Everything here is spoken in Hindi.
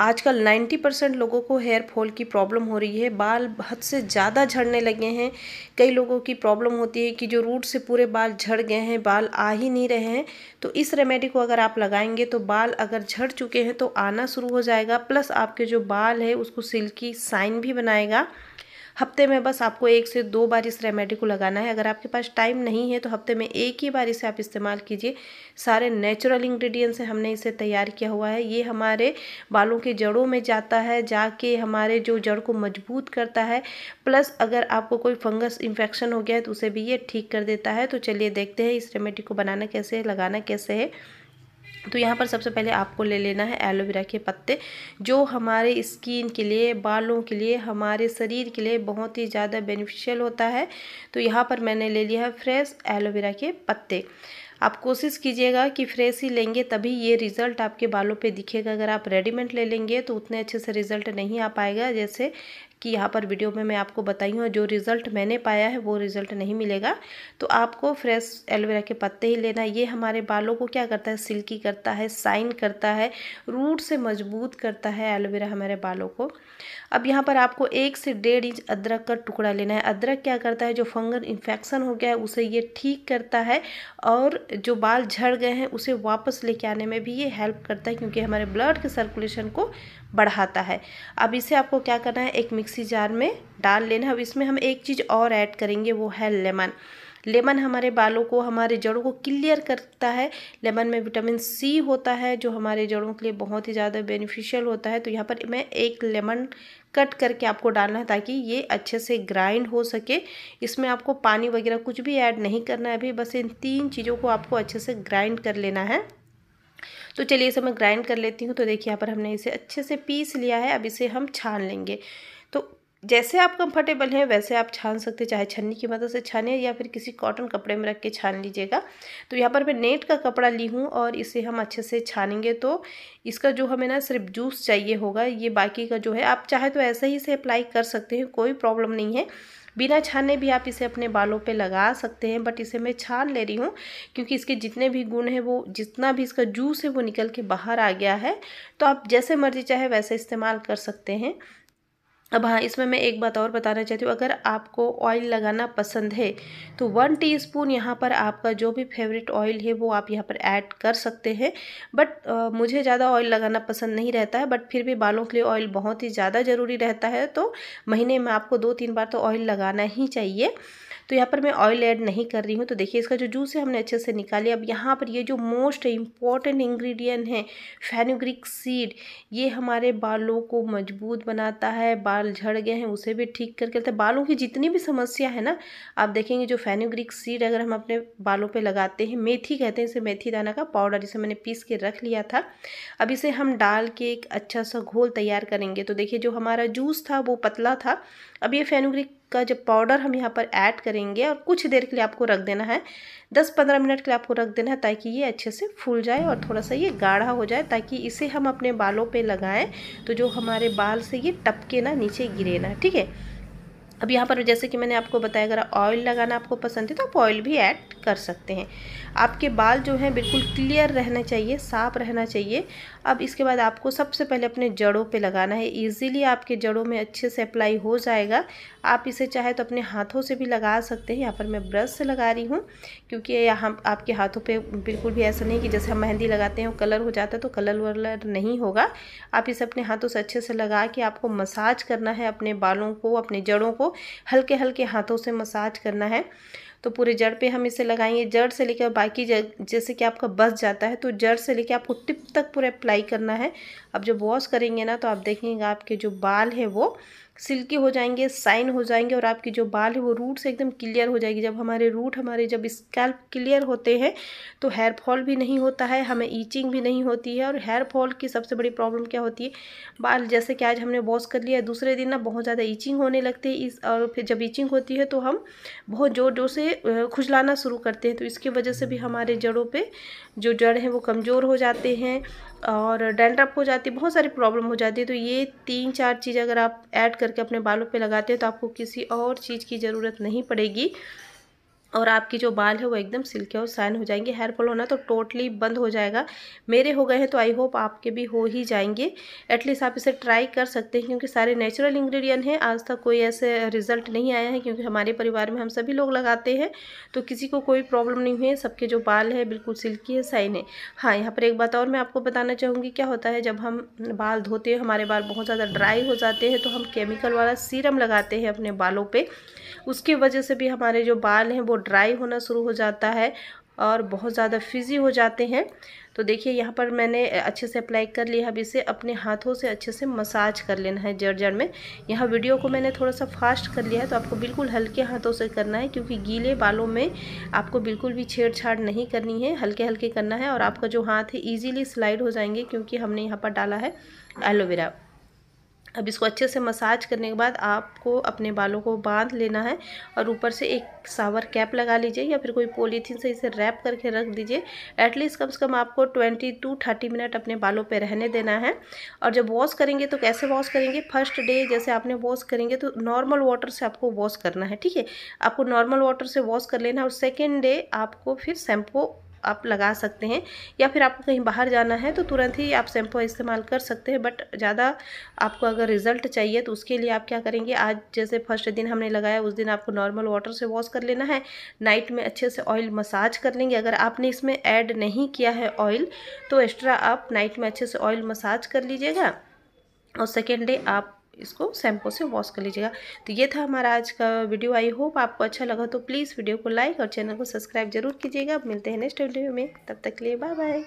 आजकल 90 परसेंट लोगों को हेयर फॉल की प्रॉब्लम हो रही है बाल हद से ज़्यादा झड़ने लगे हैं कई लोगों की प्रॉब्लम होती है कि जो रूट से पूरे बाल झड़ गए हैं बाल आ ही नहीं रहे हैं तो इस रेमेडी को अगर आप लगाएंगे तो बाल अगर झड़ चुके हैं तो आना शुरू हो जाएगा प्लस आपके जो बाल है उसको सिल्की साइन भी बनाएगा हफ्ते में बस आपको एक से दो बार इस रेमेडी को लगाना है अगर आपके पास टाइम नहीं है तो हफ्ते में एक ही बार इसे आप इस्तेमाल कीजिए सारे नेचुरल इंग्रेडिएंट्स से हमने इसे तैयार किया हुआ है ये हमारे बालों की जड़ों में जाता है जाके हमारे जो जड़ को मजबूत करता है प्लस अगर आपको कोई फंगस इन्फेक्शन हो गया है तो उसे भी ये ठीक कर देता है तो चलिए देखते हैं इस रेमेडी को बनाना कैसे है लगाना कैसे है तो यहाँ पर सबसे पहले आपको ले लेना है एलोवेरा के पत्ते जो हमारे स्किन के लिए बालों के लिए हमारे शरीर के लिए बहुत ही ज़्यादा बेनिफिशियल होता है तो यहाँ पर मैंने ले लिया है फ्रेश एलोवेरा के पत्ते आप कोशिश कीजिएगा कि फ्रेश ही लेंगे तभी ये रिज़ल्ट आपके बालों पे दिखेगा अगर आप रेडीमेड ले लेंगे तो उतने अच्छे से रिज़ल्ट नहीं आ पाएगा जैसे कि यहाँ पर वीडियो में मैं आपको बताई हूँ जो रिज़ल्ट मैंने पाया है वो रिज़ल्ट नहीं मिलेगा तो आपको फ्रेश एलोवेरा के पत्ते ही लेना ये हमारे बालों को क्या करता है सिल्की करता है साइन करता है रूट से मजबूत करता है एलोवेरा हमारे बालों को अब यहाँ पर आपको एक से डेढ़ इंच अदरक का टुकड़ा लेना है अदरक क्या करता है जो फंगल इन्फेक्शन हो गया है उसे ये ठीक करता है और जो बाल झड़ गए हैं उसे वापस लेके आने में भी ये हेल्प करता है क्योंकि हमारे ब्लड के सर्कुलेशन को बढ़ाता है अब इसे आपको क्या करना है एक मिक्स मिक्सी जार में डाल लेना अब इसमें हम एक चीज़ और ऐड करेंगे वो है लेमन लेमन हमारे बालों को हमारे जड़ों को क्लियर करता है लेमन में विटामिन सी होता है जो हमारे जड़ों के लिए बहुत ही ज़्यादा बेनिफिशियल होता है तो यहाँ पर मैं एक लेमन कट करके आपको डालना है ताकि ये अच्छे से ग्राइंड हो सके इसमें आपको पानी वगैरह कुछ भी ऐड नहीं करना है अभी बस इन तीन चीज़ों को आपको अच्छे से ग्राइंड कर लेना है तो चलिए इसे मैं ग्राइंड कर लेती हूँ तो देखिए यहाँ पर हमने इसे अच्छे से पीस लिया है अब इसे हम छान लेंगे जैसे आप कंफर्टेबल हैं वैसे आप छान सकते हैं चाहे छन्नी की मदद से छाने या फिर किसी कॉटन कपड़े में रख के छान लीजिएगा तो यहाँ पर मैं नेट का कपड़ा ली हूँ और इसे हम अच्छे से छानेंगे तो इसका जो हमें ना सिर्फ जूस चाहिए होगा ये बाकी का जो है आप चाहे तो ऐसे ही इसे अप्लाई कर सकते हैं कोई प्रॉब्लम नहीं है बिना छाने भी आप इसे अपने बालों पे लगा सकते हैं बट इसे मैं छान ले रही हूँ क्योंकि इसके जितने भी गुण हैं वो जितना भी इसका जूस है वो निकल के बाहर आ गया है तो आप जैसे मर्जी चाहे वैसे इस्तेमाल कर सकते हैं अब हाँ इसमें मैं एक बात और बताना चाहती हूँ अगर आपको ऑयल लगाना पसंद है तो वन टीस्पून यहाँ पर आपका जो भी फेवरेट ऑयल है वो आप यहाँ पर ऐड कर सकते हैं बट आ, मुझे ज़्यादा ऑयल लगाना पसंद नहीं रहता है बट फिर भी बालों के लिए ऑयल बहुत ही ज़्यादा ज़रूरी रहता है तो महीने में आपको दो तीन बार तो ऑयल लगाना ही चाहिए तो यहाँ पर मैं ऑयल ऐड नहीं कर रही हूँ तो देखिए इसका जो जूस है हमने अच्छे से निकाली अब यहाँ पर ये जो मोस्ट इम्पॉर्टेंट इंग्रेडिएंट है फेनुग्रिक सीड ये हमारे बालों को मजबूत बनाता है बाल बाल झड़ गए हैं उसे भी ठीक करके लेते हैं बालों की जितनी भी समस्या है ना आप देखेंगे जो फेनोग्रिक सीड अगर हम अपने बालों पे लगाते हैं मेथी कहते हैं इसे मेथी दाना का पाउडर जिसे मैंने पीस के रख लिया था अब इसे हम डाल के एक अच्छा सा घोल तैयार करेंगे तो देखिए जो हमारा जूस था वो पतला था अब ये फेनोग्रिक का जब पाउडर हम यहाँ पर ऐड करेंगे और कुछ देर के लिए आपको रख देना है दस पंद्रह मिनट के लिए आपको रख देना है ताकि ये अच्छे से फूल जाए और थोड़ा सा ये गाढ़ा हो जाए ताकि इसे हम अपने बालों पे लगाएं तो जो हमारे बाल से ये टपके ना नीचे गिरे ना ठीक है अब यहाँ पर जैसे कि मैंने आपको बताया अगर ऑयल लगाना आपको पसंद है तो आप ऑयल भी ऐड कर सकते हैं आपके बाल जो हैं बिल्कुल क्लियर रहना चाहिए साफ रहना चाहिए अब इसके बाद आपको सबसे पहले अपने जड़ों पे लगाना है इजीली आपके जड़ों में अच्छे से अप्लाई हो जाएगा आप इसे चाहे तो अपने हाथों से भी लगा सकते हैं यहाँ पर मैं ब्रश से लगा रही हूँ क्योंकि यहाँ आपके हाथों पर बिल्कुल भी ऐसा नहीं कि जैसे हम मेहंदी लगाते हैं कलर हो जाता है तो कलर वलर नहीं होगा आप इसे अपने हाथों से अच्छे से लगा के आपको मसाज करना है अपने बालों को अपने जड़ों को हल्के हल्के हाथों से मसाज करना है तो पूरे जड़ पे हम इसे लगाएंगे जड़ से लेकर बाकी जैसे कि आपका बस जाता है तो जड़ से लेकर आपको टिप तक पूरा अप्लाई करना है अब जब वॉश करेंगे ना तो आप देखेंगे आपके जो बाल है वो सिल्की हो जाएंगे साइन हो जाएंगे और आपकी जो बाल है वो रूट से एकदम क्लियर हो जाएगी जब हमारे रूट हमारे जब स्कैल्प क्लियर होते हैं तो हेयर फॉल भी नहीं होता है हमें ईचिंग भी नहीं होती है और हेयर फॉल की सबसे बड़ी प्रॉब्लम क्या होती है बाल जैसे कि आज हमने वॉश कर लिया दूसरे दिन ना बहुत ज़्यादा ईचिंग होने लगती है इस और फिर जब ईचिंग होती है तो हम बहुत ज़ोर ज़ोर से खुजलाना शुरू करते हैं तो इसकी वजह से भी हमारे जड़ों पर जो जड़ हैं वो कमज़ोर हो जाते हैं और डेंड्रप हो जाती है बहुत सारी प्रॉब्लम हो जाती है तो ये तीन चार चीज़ अगर आप ऐड कर करके अपने बालों पे लगाते हैं तो आपको किसी और चीज़ की ज़रूरत नहीं पड़ेगी और आपकी जो बाल है वो एकदम सिल्के और साइन हो जाएंगे हेयर फॉल होना तो टोटली बंद हो जाएगा मेरे हो गए हैं तो आई होप आपके भी हो ही जाएंगे एटलीस्ट आप इसे ट्राई कर सकते हैं क्योंकि सारे नेचुरल इंग्रेडिएंट हैं आज तक कोई ऐसे रिजल्ट नहीं आया है क्योंकि हमारे परिवार में हम सभी लोग लगाते हैं तो किसी को कोई प्रॉब्लम नहीं हुई है सबके जो बाल है बिल्कुल सिल्की है साइन है हाँ यहाँ पर एक बात और मैं आपको बताना चाहूँगी क्या होता है जब हम बाल धोते हैं हमारे बाल बहुत ज़्यादा ड्राई हो जाते हैं तो हम केमिकल वाला सीरम लगाते हैं अपने बालों पर उसकी वजह से भी हमारे जो बाल हैं वो ड्राई होना शुरू हो जाता है और बहुत ज़्यादा फिजी हो जाते हैं तो देखिए यहाँ पर मैंने अच्छे से अप्लाई कर लिया अब इसे अपने हाथों से अच्छे से मसाज कर लेना है जड़ जड़ में यहाँ वीडियो को मैंने थोड़ा सा फास्ट कर लिया है तो आपको बिल्कुल हल्के हाथों से करना है क्योंकि गीले बालों में आपको बिल्कुल भी छेड़छाड़ नहीं करनी है हल्के हल्के करना है और आपका जो हाथ है ईजिली स्लाइड हो जाएंगे क्योंकि हमने यहाँ पर डाला है एलोवेरा अब इसको अच्छे से मसाज करने के बाद आपको अपने बालों को बांध लेना है और ऊपर से एक सावर कैप लगा लीजिए या फिर कोई पॉलीथीन से इसे रैप करके रख दीजिए एटलीस्ट कम से कम आपको ट्वेंटी टू थर्टी मिनट अपने बालों पे रहने देना है और जब वॉश करेंगे तो कैसे वॉश करेंगे फर्स्ट डे जैसे आपने वॉश करेंगे तो नॉर्मल वाटर से आपको वॉश करना है ठीक है आपको नॉर्मल वाटर से वॉश कर लेना है और सेकेंड डे आपको फिर शैम्पू आप लगा सकते हैं या फिर आपको कहीं बाहर जाना है तो तुरंत ही आप शैम्पू इस्तेमाल कर सकते हैं बट ज़्यादा आपको अगर रिजल्ट चाहिए तो उसके लिए आप क्या करेंगे आज जैसे फर्स्ट दिन हमने लगाया उस दिन आपको नॉर्मल वाटर से वॉश कर लेना है नाइट में अच्छे से ऑयल मसाज कर लेंगे अगर आपने इसमें ऐड नहीं किया है ऑयल तो एक्स्ट्रा आप नाइट में अच्छे से ऑयल मसाज कर लीजिएगा और सेकेंड डे आप इसको शैम्पू से वॉश कर लीजिएगा तो ये था हमारा आज का वीडियो आई होप आपको अच्छा लगा तो प्लीज़ वीडियो को लाइक और चैनल को सब्सक्राइब जरूर कीजिएगा मिलते हैं नेक्स्ट वीडियो में तब तक के लिए बाय बाय